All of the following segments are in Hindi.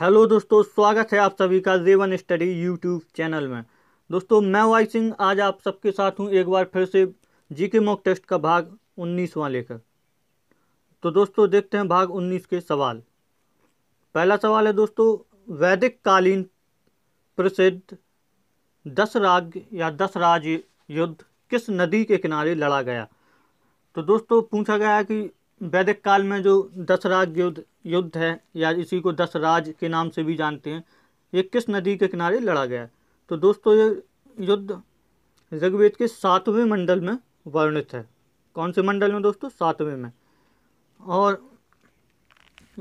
हेलो दोस्तों स्वागत है आप सभी का जेवन स्टडी यूट्यूब चैनल में दोस्तों मैं वाई सिंह आज आप सबके साथ हूं एक बार फिर से जीके मॉक टेस्ट का भाग उन्नीसवां लेकर तो दोस्तों देखते हैं भाग उन्नीस के सवाल पहला सवाल है दोस्तों वैदिक कालीन प्रसिद्ध दस राग या दस राज युद्ध किस नदी के किनारे लड़ा गया तो दोस्तों पूछा गया है कि वैदिक काल में जो दसराज युद्ध युद्ध है या इसी को दसराज के नाम से भी जानते हैं ये किस नदी के किनारे लड़ा गया है तो दोस्तों ये युद्ध ऋग्वेद के सातवें मंडल में वर्णित है कौन से मंडल में दोस्तों सातवें में और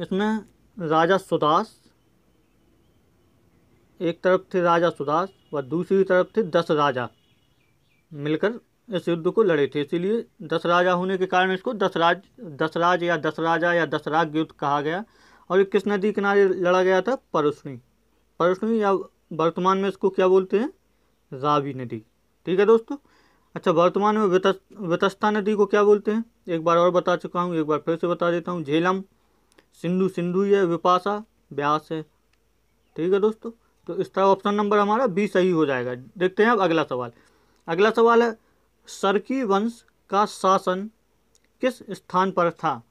इसमें राजा सुदास एक तरफ थे राजा सुदास व दूसरी तरफ थे दस राजा मिलकर इस युद्ध को लड़े थे इसीलिए दस राजा होने के कारण इसको दसराज दसराज या दसराजा या दसराग युद्ध कहा गया और ये किस नदी किनारे लड़ा गया था परुष्णी परुष्णी या वर्तमान में इसको क्या बोलते हैं रावी नदी ठीक है दोस्तों अच्छा वर्तमान में वितस वितस्ता नदी को क्या बोलते हैं एक बार और बता चुका हूँ एक बार फिर से बता देता हूँ झेलम सिंधु सिंधु है विपासा ब्यास है ठीक है दोस्तों तो इसका ऑप्शन नंबर हमारा बी सही हो जाएगा देखते हैं अब अगला सवाल अगला सवाल है सरकी वंश का शासन किस स्थान पर था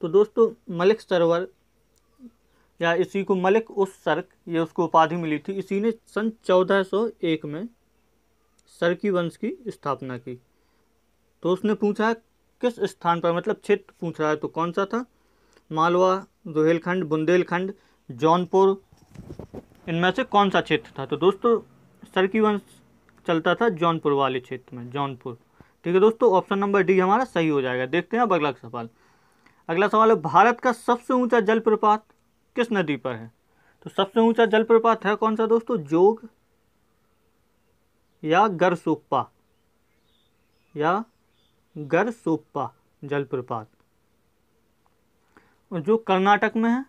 तो दोस्तों मलिक सरवर या इसी को मलिक उस सर्क ये उसको उपाधि मिली थी इसी ने सन 1401 में सरकी वंश की स्थापना की तो उसने पूछा किस स्थान पर मतलब क्षेत्र पूछ रहा है तो कौन सा था मालवा रोहेलखंड बुंदेलखंड जौनपुर इनमें से कौन सा क्षेत्र था तो दोस्तों सरकी वंश चलता था जौनपुर वाले क्षेत्र में जौनपुर ठीक है दोस्तों ऑप्शन नंबर डी हमारा सही हो जाएगा देखते हैं अब अगला सवाल अगला सवाल है भारत का सबसे ऊंचा जलप्रपात किस नदी पर है तो सबसे ऊंचा जलप्रपात है कौन सा दोस्तों जोग या गरसोप्पा या गरसोप्पा जलप्रपात और जो कर्नाटक में है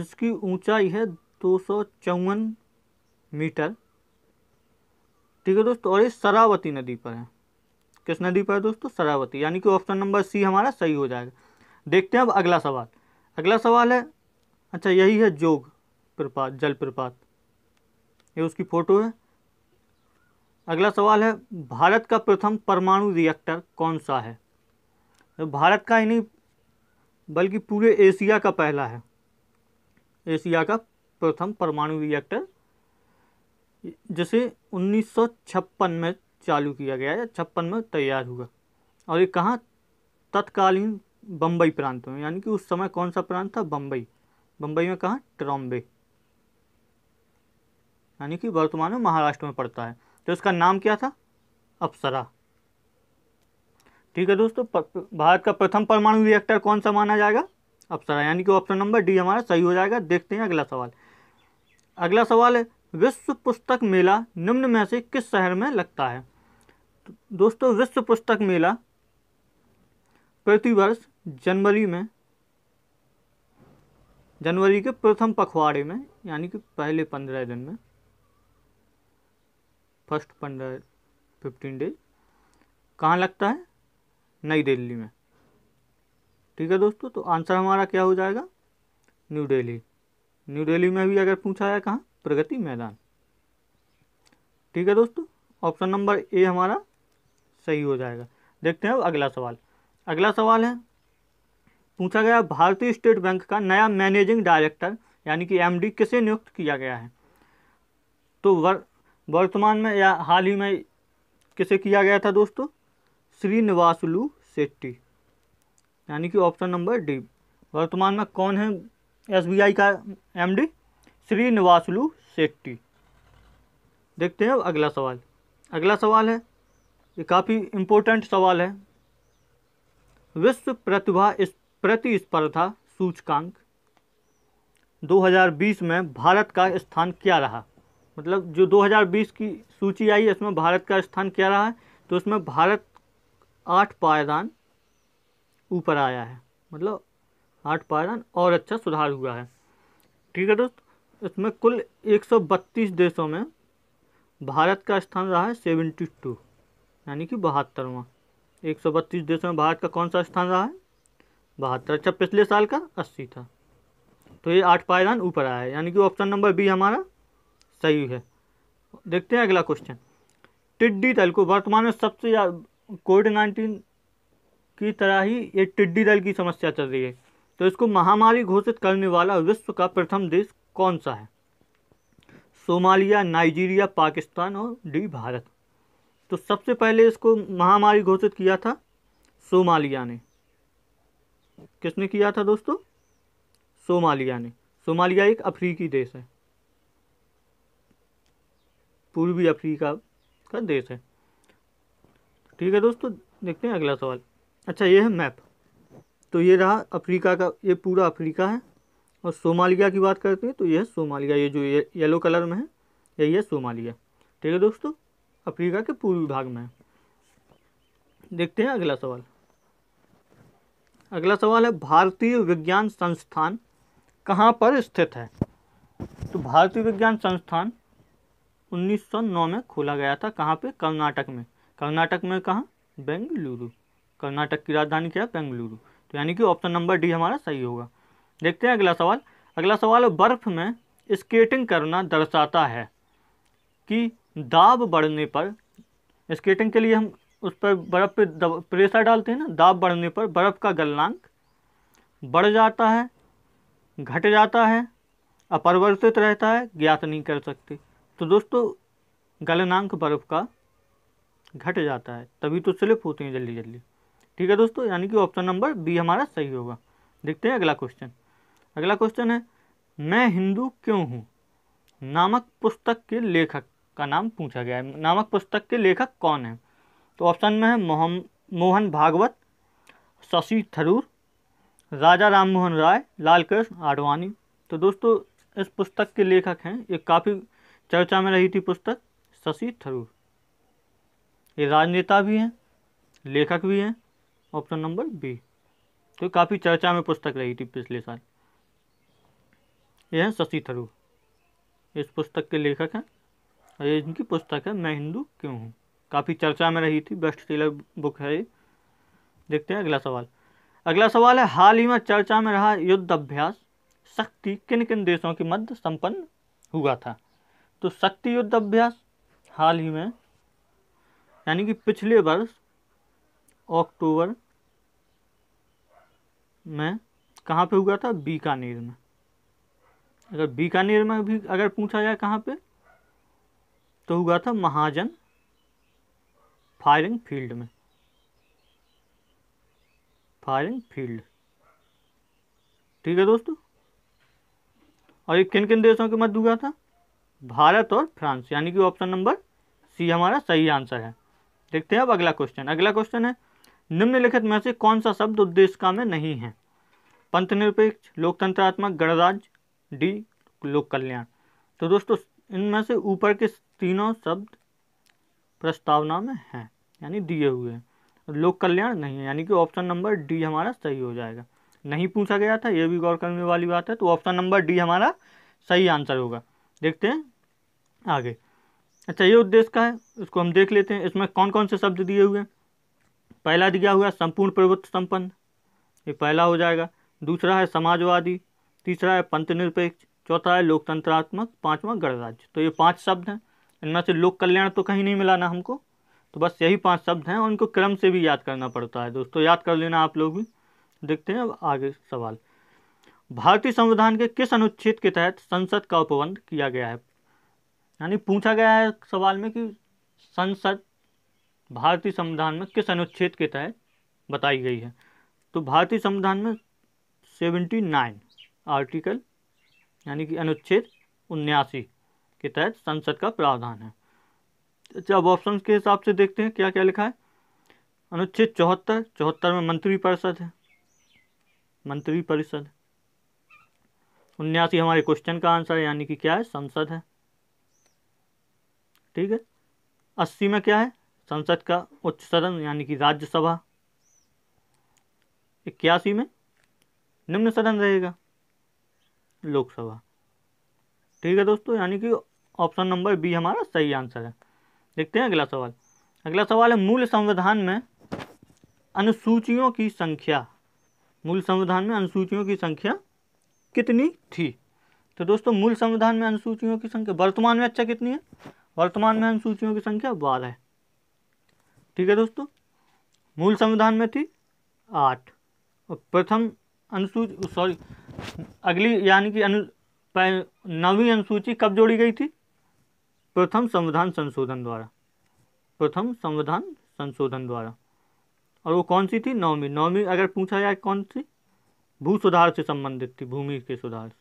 इसकी ऊंचाई है दो मीटर ठीक है दोस्तों और ये सरावती नदी पर है किस नदी पर है दोस्तों शरावती यानी कि ऑप्शन नंबर सी हमारा सही हो जाएगा देखते हैं अब अगला सवाल अगला सवाल है अच्छा यही है जोग प्रपात जल प्रपात ये उसकी फ़ोटो है अगला सवाल है भारत का प्रथम परमाणु रिएक्टर कौन सा है तो भारत का ही नहीं बल्कि पूरे एशिया का पहला है एशिया का प्रथम परमाणु रिएक्टर जिसे 1956 में चालू किया गया या छप्पन में तैयार हुआ और ये कहाँ तत्कालीन बम्बई प्रांत में यानी कि उस समय कौन सा प्रांत था बम्बई बम्बई में कहाँ ट्रॉम्बे यानी कि वर्तमान में महाराष्ट्र में पड़ता है तो इसका नाम क्या था अप्सरा ठीक है दोस्तों भारत का प्रथम परमाणु रिएक्टर कौन सा माना जाएगा अप्सरा यानी कि ऑप्शन नंबर डी हमारा सही हो जाएगा देखते हैं अगला सवाल अगला सवाल है विश्व पुस्तक मेला निम्न में से किस शहर में लगता है दोस्तों विश्व पुस्तक मेला प्रतिवर्ष जनवरी में जनवरी के प्रथम पखवाड़े में यानी कि पहले पंद्रह दिन में फर्स्ट पंद्रह फिफ्टीन डेज कहाँ लगता है नई दिल्ली में ठीक है दोस्तों तो आंसर हमारा क्या हो जाएगा न्यू दिल्ली न्यू दिल्ली में भी अगर पूछा है कहाँ प्रगति मैदान ठीक है दोस्तों ऑप्शन नंबर ए हमारा सही हो जाएगा देखते हैं अब अगला सवाल अगला सवाल है पूछा गया भारतीय स्टेट बैंक का नया मैनेजिंग डायरेक्टर यानी कि एमडी किसे नियुक्त किया गया है तो वर्तमान में या हाल ही में किसे किया गया था दोस्तों श्रीनिवासुलू सेट्टी यानी कि ऑप्शन नंबर डी वर्तमान में कौन है एसबीआई का एमडी श्रीनिवासलू शेट्टी देखते हैं अब अगला सवाल अगला सवाल है ये काफ़ी इम्पोर्टेंट सवाल है विश्व प्रतिभा इस प्रतिस्पर्धा सूचकांक 2020 में भारत का स्थान क्या रहा मतलब जो 2020 की सूची आई इसमें भारत का स्थान क्या रहा है तो उसमें भारत आठ पायदान ऊपर आया है मतलब आठ पायदान और अच्छा सुधार हुआ है ठीक है दोस्त इसमें कुल 132 देशों में भारत का स्थान रहा है 72 यानी कि बहत्तरवा 132 देशों में भारत का कौन सा स्थान रहा है बहत्तर अच्छा पिछले साल का 80 था तो ये आठ पायदान ऊपर आया है यानी कि ऑप्शन नंबर बी हमारा सही है देखते हैं अगला क्वेश्चन टिड्डी दल को वर्तमान में सबसे कोविड नाइन्टीन की तरह ही ये टिड्डी दल की समस्या चल रही है तो इसको महामारी घोषित करने वाला विश्व का प्रथम देश कौन सा है सोमालिया नाइजीरिया पाकिस्तान और डी भारत तो सबसे पहले इसको महामारी घोषित किया था सोमालिया ने किसने किया था दोस्तों सोमालिया ने सोमालिया एक अफ्रीकी देश है पूर्वी अफ्रीका का देश है ठीक है दोस्तों देखते हैं अगला सवाल अच्छा ये है मैप तो ये रहा अफ्रीका का ये पूरा अफ्रीका है और सोमालिया की बात करते हैं तो यह सोमालिया ये जो ये, येलो कलर में है यही है सोमालिया ठीक है दोस्तों अफ्रीका के पूर्वी भाग में है देखते हैं अगला सवाल अगला सवाल है भारतीय विज्ञान संस्थान कहाँ पर स्थित है तो भारतीय विज्ञान संस्थान 1909 में खोला गया था कहाँ पे कर्नाटक में कर्नाटक में कहाँ बेंगलुरु कर्नाटक की राजधानी क्या है बेंगलुरु तो यानी कि ऑप्शन नंबर डी हमारा सही होगा देखते हैं अगला सवाल अगला सवाल बर्फ़ में स्केटिंग करना दर्शाता है कि दाब बढ़ने पर स्केटिंग के लिए हम उस पर बर्फ़ पे प्रेशर डालते हैं ना दाब बढ़ने पर बर्फ़ का गलनांक बढ़ जाता है घट जाता है अपरिवर्तित रहता है ज्ञात नहीं कर सकते तो दोस्तों गलनांक बर्फ़ का घट जाता है तभी तो स्लिप होते हैं जल्दी जल्दी ठीक है दोस्तों यानी कि ऑप्शन नंबर बी हमारा सही होगा देखते हैं अगला क्वेश्चन अगला क्वेश्चन है मैं हिंदू क्यों हूँ नामक पुस्तक के लेखक का नाम पूछा गया है नामक पुस्तक के लेखक कौन है तो ऑप्शन में है मोहन मोहन भागवत शशि थरूर राजा राम मोहन राय लाल कृष्ण आडवाणी तो दोस्तों इस पुस्तक के लेखक हैं ये काफ़ी चर्चा में रही थी पुस्तक शशि थरूर ये राजनेता भी हैं लेखक भी हैं ऑप्शन नंबर बी तो काफ़ी चर्चा में पुस्तक रही थी पिछले साल ये हैं शशि थरूर इस पुस्तक के लेखक हैं और ये इनकी पुस्तक है मैं हिंदू क्यों हूँ काफ़ी चर्चा में रही थी बेस्ट सेलर बुक है ये देखते हैं अगला सवाल अगला सवाल है हाल ही में चर्चा में रहा युद्ध अभ्यास शक्ति किन किन देशों के मध्य संपन्न हुआ था तो शक्ति युद्ध अभ्यास हाल ही में यानी कि पिछले वर्ष अक्टूबर में कहाँ पे हुआ था बीकानेर में अगर बीकानेर में भी अगर पूछा जाए कहाँ पे तो हुआ था महाजन फायरिंग फील्ड में फायरिंग फील्ड ठीक है दोस्तों और ये किन किन देशों के मध्य हुआ था भारत और फ्रांस यानी कि ऑप्शन नंबर सी हमारा सही आंसर है देखते हैं अब अगला क्वेश्चन अगला क्वेश्चन है निम्नलिखित में से कौन सा शब्द उद्देश्य का में नहीं है पंथ निरपेक्ष लोकतंत्रात्मक गणराज्य डी लोक कल्याण तो दोस्तों इनमें से ऊपर के तीनों शब्द प्रस्तावना में हैं यानी दिए हुए हैं लोक कल्याण नहीं है यानी कि ऑप्शन नंबर डी हमारा सही हो जाएगा नहीं पूछा गया था ये भी गौर करने वाली बात है तो ऑप्शन नंबर डी हमारा सही आंसर होगा देखते हैं आगे अच्छा ये उद्देश्य का है इसको हम देख लेते हैं इसमें कौन कौन से शब्द दिए हुए हैं पहला दिया हुआ संपूर्ण प्रभुत्व संपन्न ये पहला हो जाएगा दूसरा है समाजवादी तीसरा है पंथ निरपेक्ष चौथा है लोकतंत्रात्मक पांचवा गणराज्य तो ये पांच शब्द हैं इनमें से लोक कल्याण तो कहीं नहीं मिला ना हमको तो बस यही पांच शब्द हैं और इनको क्रम से भी याद करना पड़ता है दोस्तों याद कर लेना आप लोग भी देखते हैं अब आगे सवाल भारतीय संविधान के किस अनुच्छेद के तहत संसद का उपबंध किया गया है यानी पूछा गया है सवाल में कि संसद भारतीय संविधान में किस अनुच्छेद के तहत बताई गई है तो भारतीय संविधान में सेवेंटी नाइन आर्टिकल यानी कि अनुच्छेद उन्यासी के तहत संसद का प्रावधान है अच्छा अब ऑप्शन के हिसाब से देखते हैं क्या क्या लिखा है अनुच्छेद चौहत्तर चौहत्तर में मंत्री परिषद है मंत्री परिषद उन्यासी हमारे क्वेश्चन का आंसर है यानी कि क्या है संसद है ठीक है अस्सी में क्या है संसद का उच्च सदन यानी कि राज्यसभा इक्यासी में निम्न सदन रहेगा लोकसभा ठीक है दोस्तों यानी कि ऑप्शन नंबर बी हमारा सही आंसर है देखते हैं अगला सवाल अगला सवाल है मूल संविधान में अनुसूचियों की संख्या मूल संविधान में अनुसूचियों की संख्या कितनी थी तो दोस्तों मूल संविधान में अनुसूचियों की संख्या वर्तमान में अच्छा कितनी है वर्तमान में अनुसूचियों की संख्या बारह है ठीक है दोस्तों मूल संविधान में थी आठ और प्रथम अनुसूची सॉरी अगली यानी कि नौवीं अनुसूची कब जोड़ी गई थी प्रथम संविधान संशोधन द्वारा प्रथम संविधान संशोधन द्वारा और वो कौन सी थी नौवीं नौवीं अगर पूछा जाए कौन सी भू सुधार से संबंधित थी भूमि के सुधार से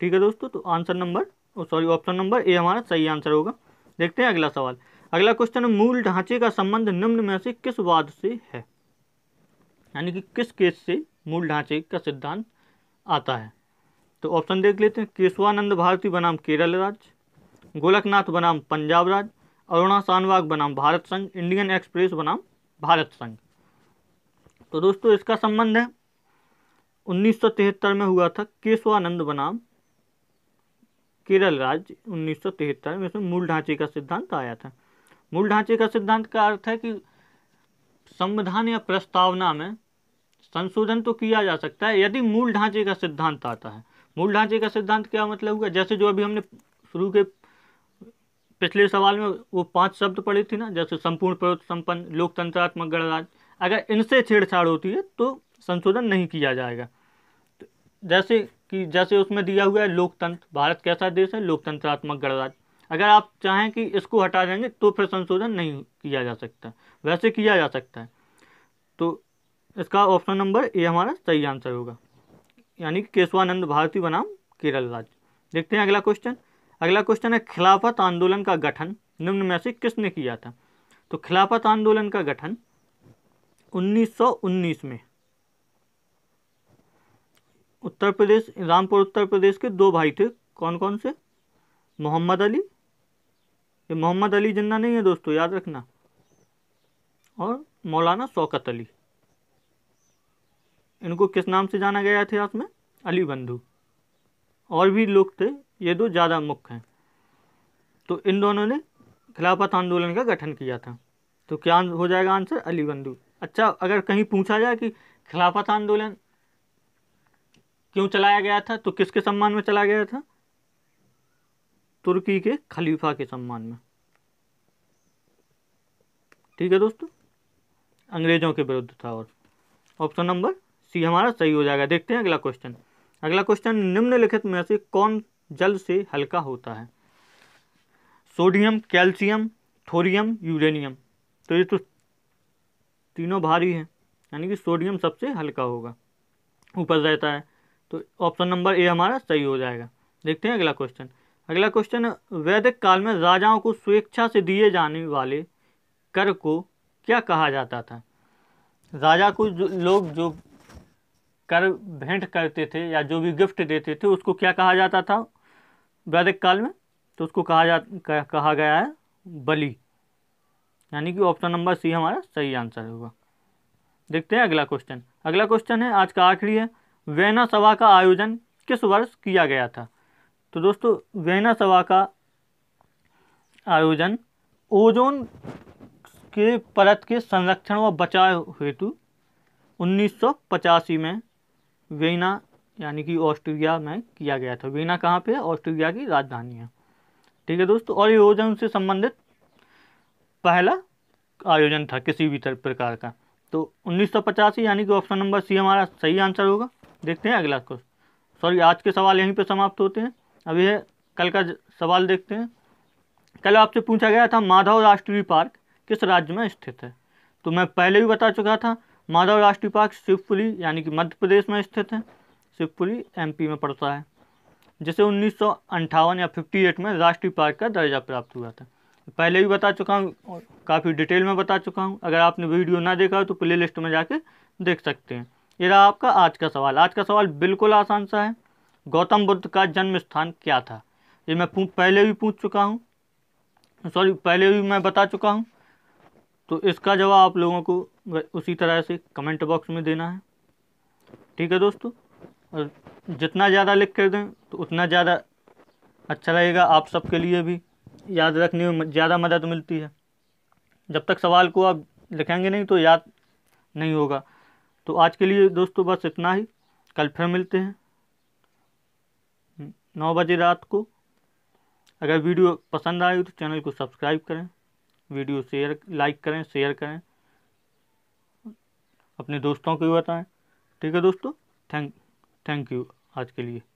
ठीक है दोस्तों तो answer number sorry option number A हमारा सही आंसर होगा देखते हैं अगला सवाल अगला क्वेश्चन है मूल ढांचे का संबंध निम्न में से किस वाद से है यानी कि किस केस से मूल ढांचे का सिद्धांत आता है तो ऑप्शन देख लेते हैं केशवानंद भारती बनाम केरल राज्य गोलकनाथ बनाम पंजाब राज्य अरुणा सानवाग बनाम भारत संघ इंडियन एक्सप्रेस बनाम भारत संघ तो दोस्तों इसका संबंध है 1973 में हुआ था केशवानंद बनाम केरल राज्य 1973 में इसमें मूल ढांचे का सिद्धांत आया था मूल ढांचे का सिद्धांत का अर्थ है कि संविधान या प्रस्तावना में संशोधन तो किया जा सकता है यदि मूल ढांचे का सिद्धांत आता है मूल ढांचे का सिद्धांत क्या मतलब हुआ जैसे जो अभी हमने शुरू के पिछले सवाल में वो पांच शब्द पड़े थे ना जैसे संपूर्ण प्रयोग संपन्न लोकतंत्रात्मक गणराज्य अगर इनसे छेड़छाड़ होती है तो संशोधन नहीं किया जाएगा तो जैसे कि जैसे उसमें दिया हुआ है लोकतंत्र भारत कैसा देश है लोकतंत्रात्मक गणराज्य अगर आप चाहें कि इसको हटा देंगे तो फिर संशोधन नहीं किया जा सकता वैसे किया जा सकता है तो इसका ऑप्शन नंबर ए हमारा सही आंसर होगा यानी कि केशवानंद भारती बनाम केरल राज्य देखते हैं अगला क्वेश्चन अगला क्वेश्चन है खिलाफत आंदोलन का गठन निम्न में से किसने किया था तो खिलाफत आंदोलन का गठन 1919 में उत्तर प्रदेश रामपुर उत्तर प्रदेश के दो भाई थे कौन कौन से मोहम्मद अली ये मोहम्मद अली जिन्ना नहीं है दोस्तों याद रखना और मौलाना शौकत अली इनको किस नाम से जाना गया इतिहास में अली बंधु और भी लोग थे ये दो ज़्यादा मुख्य हैं तो इन दोनों ने खिलाफत आंदोलन का गठन किया था तो क्या हो जाएगा आंसर अली बंधु अच्छा अगर कहीं पूछा जाए कि खिलाफत आंदोलन क्यों चलाया गया था तो किसके सम्मान में चलाया गया था तुर्की के खलीफा के सम्मान में ठीक है दोस्तों अंग्रेज़ों के विरुद्ध था और ऑप्शन नंबर सी हमारा सही हो जाएगा देखते हैं अगला क्वेश्चन अगला क्वेश्चन निम्नलिखित में से कौन जल से हल्का होता है सोडियम कैल्शियम थोरियम यूरेनियम तो ये तो तीनों भारी हैं यानी कि सोडियम सबसे हल्का होगा ऊपर रहता है तो ऑप्शन नंबर ए हमारा सही हो जाएगा देखते हैं अगला क्वेश्चन अगला क्वेश्चन वैदिक काल में राजाओं को स्वेच्छा से दिए जाने वाले कर को क्या कहा जाता था राजा को जो लोग जो कर भेंट करते थे या जो भी गिफ्ट देते थे उसको क्या कहा जाता था वैदिक काल में तो उसको कहा जा कहा गया है बलि यानी कि ऑप्शन नंबर सी हमारा सही आंसर होगा देखते हैं अगला क्वेश्चन अगला क्वेश्चन है आज का आखिरी है वैना सभा का आयोजन किस वर्ष किया गया था तो दोस्तों वेना सभा का आयोजन ओजोन के परत के संरक्षण व बचाव हेतु उन्नीस में वेना यानी कि ऑस्ट्रिया में किया गया था वेना कहाँ पे है ऑस्ट्रिया की राजधानी है ठीक है दोस्तों और योजन से संबंधित पहला आयोजन था किसी भी प्रकार का तो उन्नीस यानी कि ऑप्शन नंबर सी हमारा सही आंसर होगा देखते हैं अगला क्वेश्चन सॉरी आज के सवाल यहीं पे समाप्त होते हैं अभी है कल का सवाल देखते हैं कल आपसे पूछा गया था माधव राष्ट्रीय पार्क किस राज्य में स्थित है तो मैं पहले भी बता चुका था माधव राष्ट्रीय पार्क शिवपुरी यानी कि मध्य प्रदेश में स्थित है शिवपुरी एमपी में पड़ता है जिसे उन्नीस या 58 में राष्ट्रीय पार्क का दर्जा प्राप्त हुआ था पहले भी बता चुका हूँ काफ़ी डिटेल में बता चुका हूँ अगर आपने वीडियो ना देखा हो तो प्ले लिस्ट में जाके देख सकते हैं ये रहा आपका आज का सवाल आज का सवाल बिल्कुल आसान सा है गौतम बुद्ध का जन्म स्थान क्या था ये मैं पहले भी पूछ चुका हूँ सॉरी पहले भी मैं बता चुका हूँ तो इसका जवाब आप लोगों को उसी तरह से कमेंट बॉक्स में देना है ठीक है दोस्तों और जितना ज़्यादा लिख कर दें तो उतना ज़्यादा अच्छा लगेगा आप सबके लिए भी याद रखने में ज़्यादा मदद मिलती है जब तक सवाल को आप लिखेंगे नहीं तो याद नहीं होगा तो आज के लिए दोस्तों बस इतना ही कल फिर मिलते हैं नौ बजे रात को अगर वीडियो पसंद आए तो चैनल को सब्सक्राइब करें वीडियो शेयर लाइक करें शेयर करें अपने दोस्तों को भी बताएं ठीक है दोस्तों थैंक थैंक यू आज के लिए